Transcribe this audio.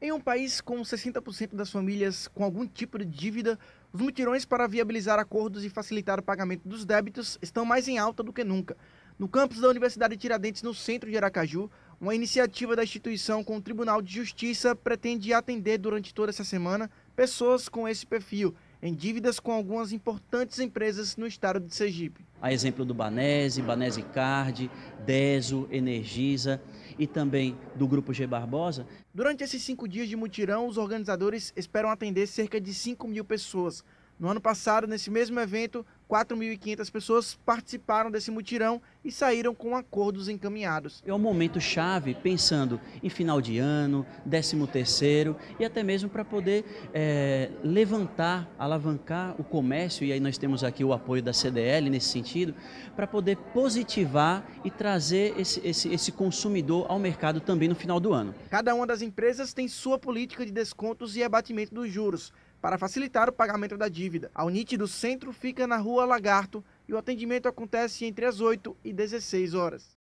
Em um país com 60% das famílias com algum tipo de dívida, os mutirões para viabilizar acordos e facilitar o pagamento dos débitos estão mais em alta do que nunca. No campus da Universidade Tiradentes, no centro de Aracaju, uma iniciativa da instituição com o Tribunal de Justiça pretende atender durante toda essa semana pessoas com esse perfil em dívidas com algumas importantes empresas no estado de Sergipe. A exemplo do Banese, Banese Card, Deso, Energisa e também do Grupo G Barbosa. Durante esses cinco dias de mutirão, os organizadores esperam atender cerca de 5 mil pessoas. No ano passado, nesse mesmo evento, 4.500 pessoas participaram desse mutirão e saíram com acordos encaminhados. É um momento chave pensando em final de ano, 13 terceiro e até mesmo para poder é, levantar, alavancar o comércio, e aí nós temos aqui o apoio da CDL nesse sentido, para poder positivar e trazer esse, esse, esse consumidor ao mercado também no final do ano. Cada uma das empresas tem sua política de descontos e abatimento dos juros para facilitar o pagamento da dívida. A Unite do centro fica na rua Lagarto e o atendimento acontece entre as 8 e 16 horas.